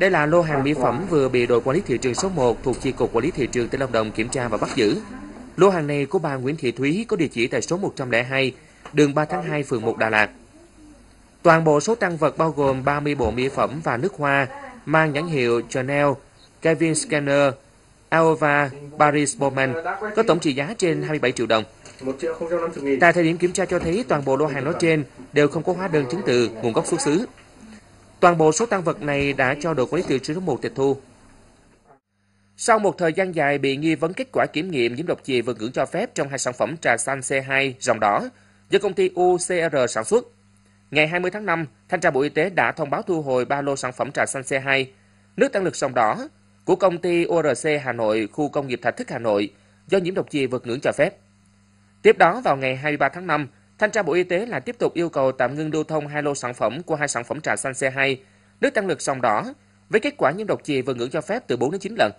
Đây là lô hàng mỹ phẩm vừa bị đội quản lý thị trường số 1 thuộc chi cục quản lý thị trường tỉnh Lâm Đồng kiểm tra và bắt giữ. Lô hàng này của bà Nguyễn Thị Thúy có địa chỉ tại số 102, đường 3 tháng 2, phường 1 Đà Lạt. Toàn bộ số tăng vật bao gồm 30 bộ mỹ phẩm và nước hoa mang nhãn hiệu Chanel, Kevin Scanner, Aova, Paris Bowman có tổng trị giá trên 27 triệu đồng. Tại thời điểm kiểm tra cho thấy toàn bộ lô hàng nói trên đều không có hóa đơn chứng từ nguồn gốc xuất xứ. Toàn bộ số tăng vật này đã cho đội quản lý thị trường số 1 tịch thu. Sau một thời gian dài bị nghi vấn kết quả kiểm nghiệm nhiễm độc chì vượt ngưỡng cho phép trong hai sản phẩm trà xanh C2 dòng đỏ do công ty UCR sản xuất, ngày 20 tháng 5, Thanh tra Bộ Y tế đã thông báo thu hồi ba lô sản phẩm trà xanh C2, nước tăng lực dòng đỏ của công ty ORC Hà Nội, khu công nghiệp Thạch Thất Hà Nội do nhiễm độc chì vượt ngưỡng cho phép. Tiếp đó vào ngày 23 tháng 5, Thanh tra Bộ Y tế lại tiếp tục yêu cầu tạm ngưng lưu thông hai lô sản phẩm của hai sản phẩm trà xanh C2, nước tăng lực sòng đỏ, với kết quả nhiễm độc chì vượt ngưỡng cho phép từ 4 đến 9 lần.